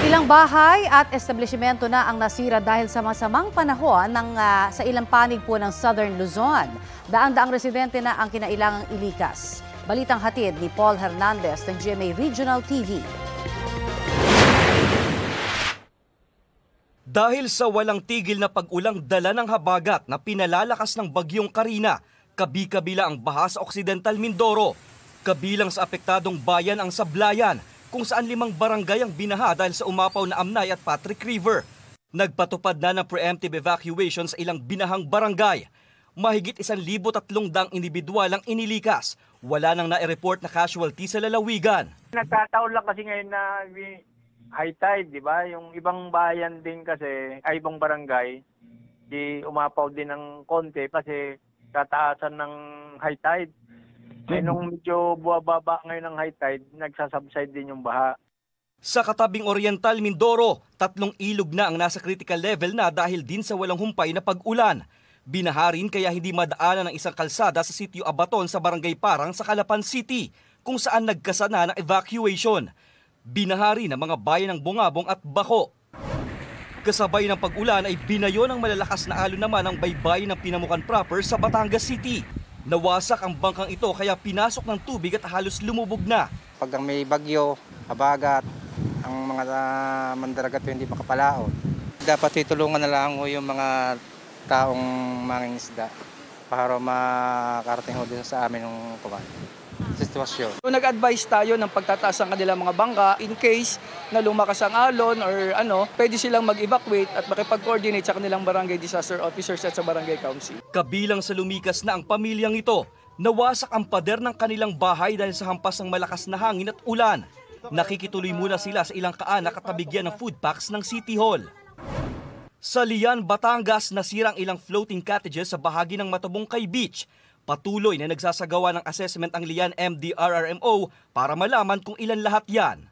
Ilang bahay at establishmento na ang nasira dahil sa masamang panahon ng, uh, sa ilang panig po ng Southern Luzon. Daang-daang residente na ang kinailangang ilikas. Balitang hatid ni Paul Hernandez ng GMA Regional TV. Dahil sa walang tigil na pag-ulang dala ng habagat na pinalalakas ng bagyong Karina, kabi-kabila ang Bahasa Occidental Mindoro. Kabilang sa apektadong bayan ang Sablayan, kung saan limang barangay ang binaha dahil sa umapaw na Amnay at Patrick River. Nagpatupad na ng preemptive evacuation sa ilang binahang barangay. Mahigit isang libo tatlong dang individual ang inilikas. Wala nang na-report na casualty sa lalawigan. Nagkataon lang kasi ngayon na high tide, di ba? Yung ibang bayan din kasi, ay ibang barangay, di umapaw din ng konti kasi kataasan ng high tide. Eh, nung medyo buwababa ngayon ng high tide, nagsasubside din yung baha. Sa katabing Oriental Mindoro, tatlong ilog na ang nasa critical level na dahil din sa walang humpay na pag-ulan. Binaharin kaya hindi madaanan ng isang kalsada sa sitio Abaton sa Barangay Parang sa Calapan City kung saan nagkasana ng evacuation. Binahari ng mga bayan ng Bungabong at Bako. Kasabay ng pag-ulan ay binayo ng malalakas na alon naman ang baybay ng Pinamukan proper sa Batangas City. Nawasak ang bangkang ito kaya pinasok ng tubig at halos lumubog na. Pag may bagyo, habagat, ang mga uh, ah, mandaragat hindi makapalaon. Dapat itulungan na lang ho yung mga taong mangingisda para makarating ho din sa amin ng kumain sitwasyon. So, nag-advise tayo ng pagtataas ng kanilang mga bangka in case na lumakas ang alon or ano, pwede silang mag-evacuate at makipag-coordinate sa kanilang barangay disaster officers at sa barangay council. Kabilang sa lumikas na ang pamilyang ito, nawasak ang pader ng kanilang bahay dahil sa hampas ng malakas na hangin at ulan. Nakikituloy muna sila sa ilang kaanak at nabigyan ng food packs ng City Hall. Sa Lian, Batangas, nasirang ilang floating cottages sa bahagi ng Matabungkay Beach Patuloy na nagsasagawa ng assessment ang Lian MDRRMO para malaman kung ilan lahat yan.